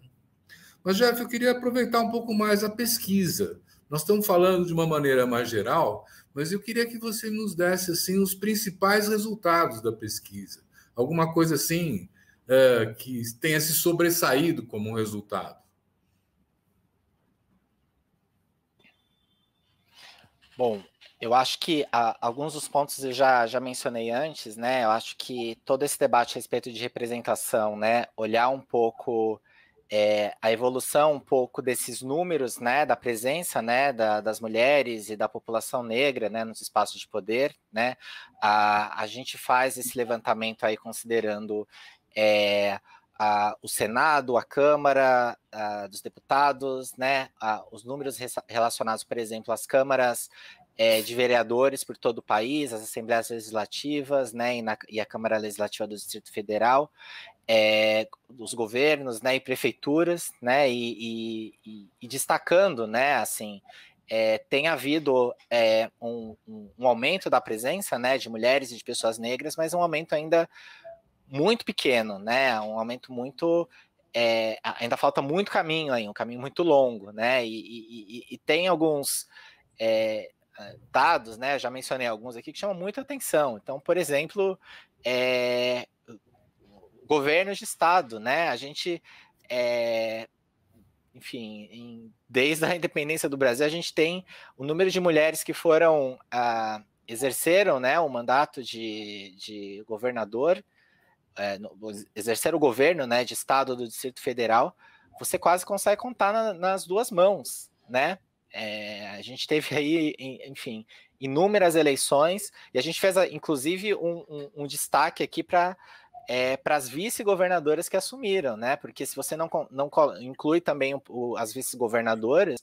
Mas, Jeff, eu queria aproveitar um pouco mais a pesquisa. Nós estamos falando de uma maneira mais geral, mas eu queria que você nos desse assim os principais resultados da pesquisa, alguma coisa assim é, que tenha se sobressaído como um resultado. Bom, eu acho que a, ah, alguns dos pontos eu já, já mencionei antes, né? Eu acho que todo esse debate a respeito de representação, né? Olhar um pouco é, a evolução um pouco desses números, né, da presença, né, da, das mulheres e da população negra, né, nos espaços de poder, né, a, a gente faz esse levantamento aí considerando é, a, o Senado, a Câmara a, dos Deputados, né, os números relacionados, por exemplo, às câmaras é, de vereadores por todo o país, as assembleias legislativas, né, e, na, e a Câmara Legislativa do Distrito Federal, é, dos governos né, e prefeituras, né, e, e, e destacando, né, assim, é, tem havido é, um, um, aumento da presença né, de mulheres e de pessoas negras, mas é um aumento ainda muito pequeno, né? Um aumento muito. É, ainda falta muito caminho aí, um caminho muito longo, né? E, e, e tem alguns é, dados, né? Já mencionei alguns aqui que chamam muita atenção. Então, por exemplo, é, governos de Estado, né? A gente, é, enfim, em, desde a independência do Brasil, a gente tem o número de mulheres que foram, ah, exerceram né, o mandato de, de governador, é, no, exercer o governo né, de Estado do Distrito Federal, você quase consegue contar na, nas duas mãos, né? É, a gente teve aí, enfim, inúmeras eleições, e a gente fez, inclusive, um, um, um destaque aqui para é, para as vice-governadoras que assumiram, né? Porque se você não, não inclui também o, as vice-governadoras,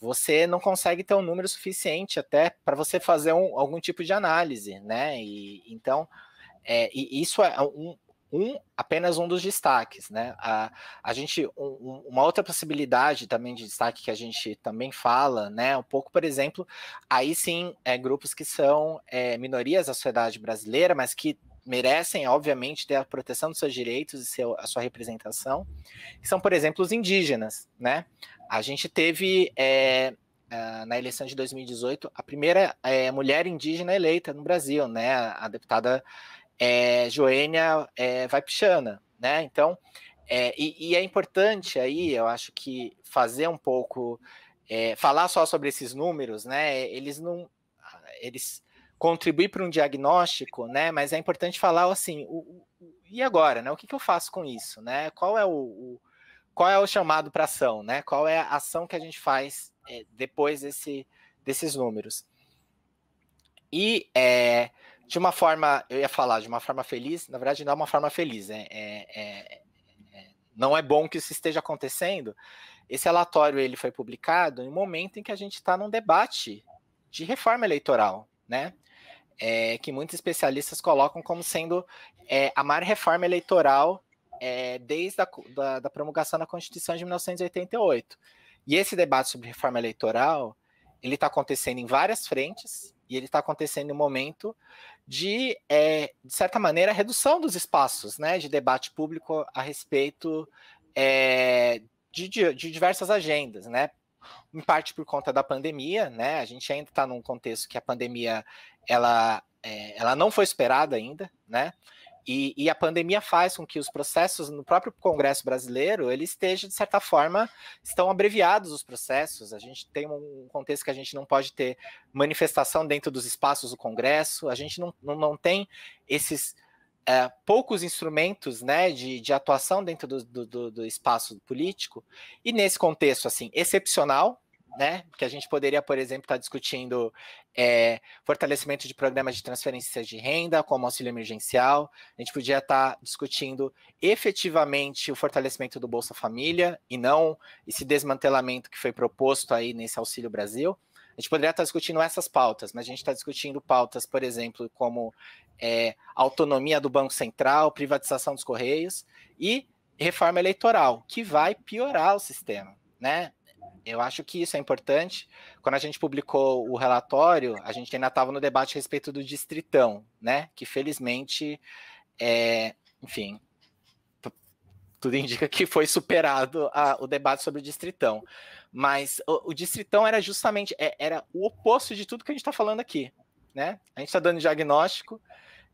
você não consegue ter um número suficiente até para você fazer um, algum tipo de análise, né? E, então, é, e isso é um, um, apenas um dos destaques, né? A, a gente, um, uma outra possibilidade também de destaque que a gente também fala, né? Um pouco, por exemplo, aí sim, é, grupos que são é, minorias da sociedade brasileira, mas que merecem, obviamente, ter a proteção dos seus direitos e seu, a sua representação, que são, por exemplo, os indígenas. Né? A gente teve, é, na eleição de 2018, a primeira é, mulher indígena eleita no Brasil, né? a deputada é, Joênia é, Vaipichana. Né? Então, é, e, e, é importante aí, eu acho que fazer um pouco, é, falar só sobre esses números, né? Eles não, eles contribuir para um diagnóstico, né? Mas é importante falar assim, o, o, e agora, né? O que, que, eu faço com isso, né? Qual é o, o qual é o chamado para ação, né? Qual é a ação que a gente faz é, depois desse, desses números? E é, de uma forma, eu ia falar de uma forma feliz, na verdade não é uma forma feliz, né? É, é, é não é bom que isso esteja acontecendo. Esse relatório ele foi publicado em um momento em que a gente está num debate de reforma eleitoral, né? é, que muitos especialistas colocam como sendo é, a maior reforma eleitoral é, desde a da, da promulgação da Constituição de 1988. E esse debate sobre reforma eleitoral, ele está acontecendo em várias frentes e ele está acontecendo em um momento de, é, de certa maneira, redução dos espaços né, de debate público a respeito é, de, de, diversas agendas, né? Em parte por conta da pandemia, né? A gente ainda está num contexto que a pandemia ela, é, ela não foi esperada ainda, né? E, e, a pandemia faz com que os processos no próprio Congresso brasileiro ele esteja de certa forma estão abreviados os processos. A gente tem um contexto que a gente não pode ter manifestação dentro dos espaços do Congresso. A gente não, não, não tem esses é, poucos instrumentos né, de, de atuação dentro do, do, do espaço político. E nesse contexto assim excepcional né? Que a gente poderia, por exemplo, estar tá discutindo é, fortalecimento de programas de transferências de renda, como auxílio emergencial. A gente podia estar tá discutindo efetivamente o fortalecimento do Bolsa Família e não esse desmantelamento que foi proposto aí nesse Auxílio Brasil. A gente poderia estar tá discutindo essas pautas, mas a gente está discutindo pautas, por exemplo, como é, autonomia do Banco Central, privatização dos Correios e reforma eleitoral, que vai piorar o sistema. Né? Eu acho que isso é importante. Quando a gente publicou o relatório, a gente ainda estava no debate a respeito do distritão, né? Que felizmente, é, enfim, tudo indica que foi superado a, o debate sobre o distritão. Mas o, o distritão era justamente é, era o oposto de tudo que a gente está falando aqui, né? A gente está dando diagnóstico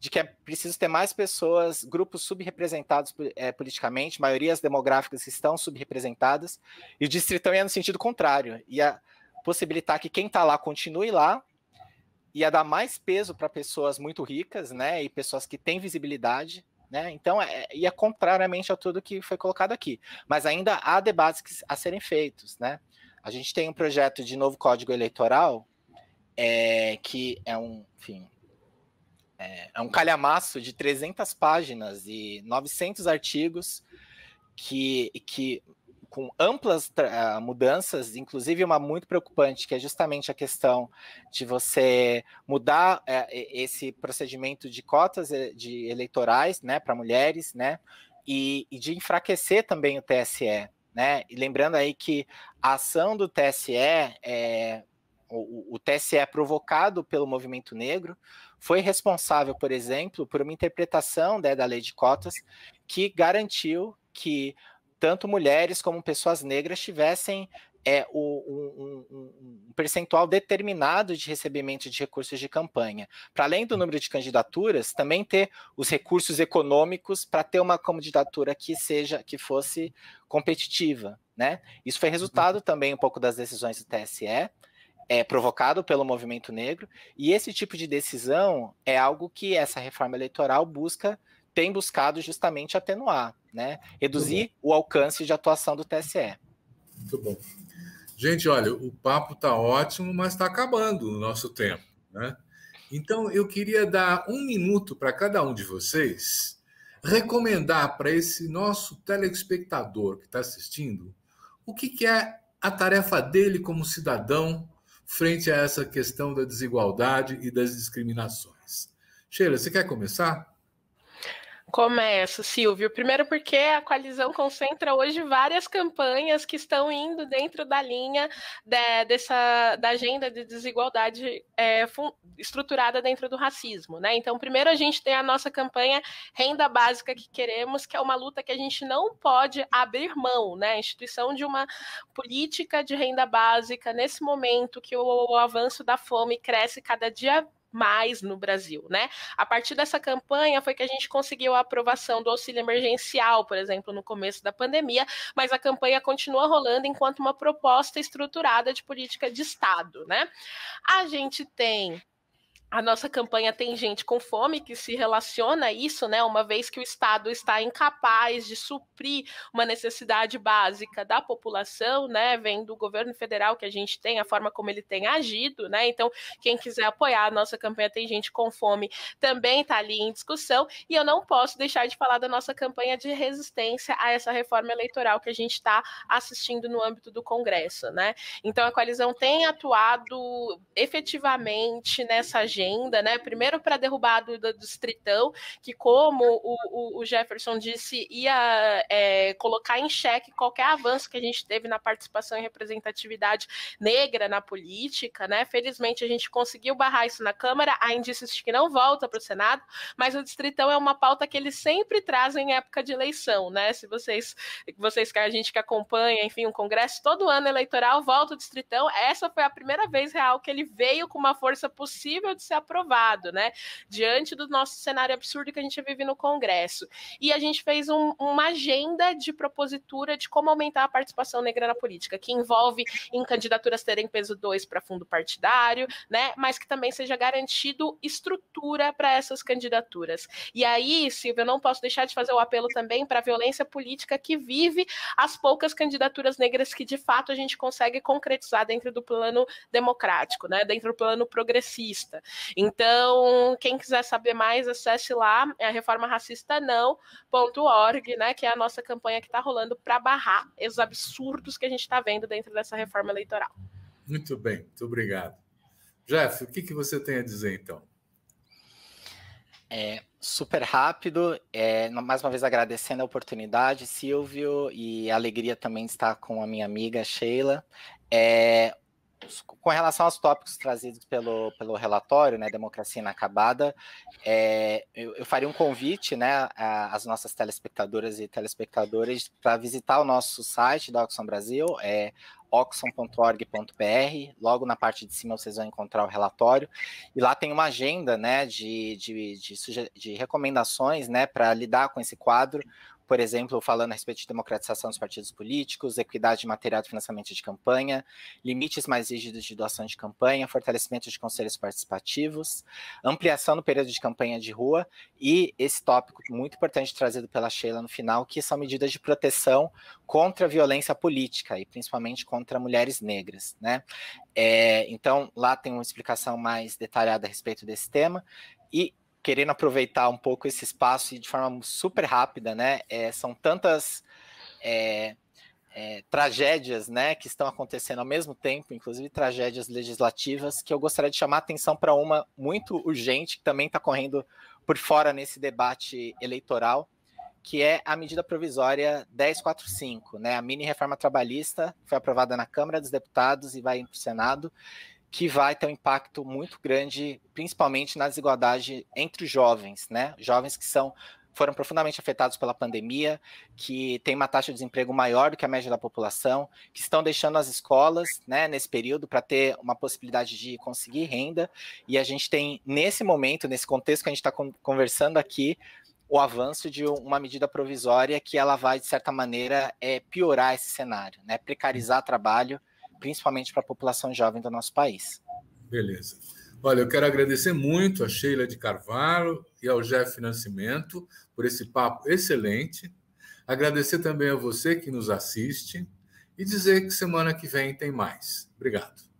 de que é preciso ter mais pessoas, grupos subrepresentados é, politicamente, maiorias demográficas que estão subrepresentadas, e o distritão ia no sentido contrário, ia possibilitar que quem está lá continue lá, ia dar mais peso para pessoas muito ricas, né, e pessoas que têm visibilidade, né, então é, é, ia contrariamente a tudo que foi colocado aqui, mas ainda há debates a serem feitos, né, a gente tem um projeto de novo código eleitoral, é, que é um, enfim, é, é um calhamaço de 300 páginas e 900 artigos que, que com amplas uh, mudanças, inclusive uma muito preocupante, que é justamente a questão de você mudar uh, esse procedimento de cotas é, de eleitorais né, para mulheres, né, e, e, de enfraquecer também o TSE. Né? E lembrando aí que a ação do TSE é, o, o TSE é provocado pelo movimento negro foi responsável, por exemplo, por uma interpretação né, da lei de cotas que garantiu que tanto mulheres como pessoas negras tivessem é o, um, um, percentual determinado de recebimento de recursos de campanha. Para além do número de candidaturas, também ter os recursos econômicos para ter uma candidatura que seja que fosse competitiva, né? Isso foi resultado uhum. também um pouco das decisões do TSE é, provocado pelo movimento negro, e esse tipo de decisão é algo que essa reforma eleitoral busca, tem buscado justamente atenuar, né? Reduzir o alcance de atuação do TSE. Muito bom. Gente, olha, o papo está ótimo, mas está acabando o nosso tempo, né? Então eu queria dar um minuto para cada um de vocês recomendar para esse nosso telespectador que está assistindo o que, que é a tarefa dele como cidadão frente a essa questão da desigualdade e das discriminações. Sheila, você quer começar? Começo, Silvio. Primeiro porque a coalizão concentra hoje várias campanhas que estão indo dentro da linha de, dessa da agenda de desigualdade é, estruturada dentro do racismo, né? Então, primeiro a gente tem a nossa campanha Renda Básica que queremos, que é uma luta que a gente não pode abrir mão, né? A instituição de uma política de renda básica nesse momento que o, o avanço da fome cresce cada dia mais no Brasil, né? A partir dessa campanha foi que a gente conseguiu a aprovação do auxílio emergencial, por exemplo, no começo da pandemia, mas a campanha continua rolando enquanto uma proposta estruturada de política de Estado, né? A gente tem a nossa campanha tem gente com fome que se relaciona a isso, né? Uma vez que o Estado está incapaz de suprir uma necessidade básica da população, né? Vem do governo federal que a gente tem, a forma como ele tem agido, né? Então, quem quiser apoiar a nossa campanha Tem Gente com Fome também está ali em discussão. E eu não posso deixar de falar da nossa campanha de resistência a essa reforma eleitoral que a gente está assistindo no âmbito do Congresso, né? Então, a coalizão tem atuado efetivamente nessa agenda agenda, né? Primeiro para derrubar a do Distritão, que como o, o Jefferson disse, ia é, colocar em xeque qualquer avanço que a gente teve na participação e representatividade negra na política, né? Felizmente a gente conseguiu barrar isso na Câmara, há indícios de que não volta para o Senado, mas o Distritão é uma pauta que eles sempre trazem em época de eleição, né? Se vocês, vocês que a gente que acompanha, enfim, um congresso todo ano eleitoral, volta o Distritão. Essa foi a primeira vez real que ele veio com uma força possível de ser ser aprovado, né? Diante do nosso cenário absurdo que a gente vive no Congresso. E a gente fez um, uma agenda de propositura de como aumentar a participação negra na política, que envolve em candidaturas terem peso 2 para fundo partidário, né? Mas que também seja garantido estrutura para essas candidaturas. E aí, Silvia, eu não posso deixar de fazer o apelo também para a violência política que vive as poucas candidaturas negras que de fato a gente consegue concretizar dentro do plano democrático, né? Dentro do plano progressista. Então, quem quiser saber mais, acesse lá, é reformarracista.não.org, né, que é a nossa campanha que está rolando para barrar esses absurdos que a gente está vendo dentro dessa reforma eleitoral. Muito bem, muito obrigado. Jeff, o que, que você tem a dizer então? É, super rápido, é, mais uma vez agradecendo a oportunidade, Silvio, e a alegria também de estar com a minha amiga Sheila. É, com relação aos tópicos trazidos pelo, pelo relatório, né, Democracia Inacabada, é, eu, eu, faria um convite né, às nossas telespectadoras e telespectadores para visitar o nosso site da Oxfam Brasil, é oxfam.org.br. Logo na parte de cima vocês vão encontrar o relatório. E lá tem uma agenda né, de, de, de, de recomendações né, para lidar com esse quadro, por exemplo, falando a respeito de democratização dos partidos políticos, equidade de material de financiamento de campanha, limites mais rígidos de doação de campanha, fortalecimento de conselhos participativos, ampliação no período de campanha de rua e esse tópico muito importante trazido pela Sheila no final, que são medidas de proteção contra a violência política e principalmente contra mulheres negras, né? É, então, lá tem uma explicação mais detalhada a respeito desse tema. E querendo aproveitar um pouco esse espaço e de forma super rápida, né? É, são tantas é, é, tragédias, né, que estão acontecendo ao mesmo tempo, inclusive tragédias legislativas, que eu gostaria de chamar a atenção para uma muito urgente que também está correndo por fora nesse debate eleitoral, que é a medida provisória 1045, né? A mini reforma trabalhista foi aprovada na Câmara dos Deputados e vai para o Senado, que vai ter um impacto muito grande, principalmente na desigualdade entre os jovens, né? Jovens que são foram profundamente afetados pela pandemia, que têm uma taxa de desemprego maior do que a média da população, que estão deixando as escolas né, nesse período para ter uma possibilidade de conseguir renda. E a gente tem, nesse momento, nesse contexto que a gente está conversando aqui, o avanço de uma medida provisória que ela vai, de certa maneira, é, piorar esse cenário, né, precarizar trabalho principalmente para a população jovem do nosso país. Beleza. Olha, eu quero agradecer muito a Sheila de Carvalho e ao Jeff Nascimento por esse papo excelente. Agradecer também a você que nos assiste e dizer que semana que vem tem mais. Obrigado.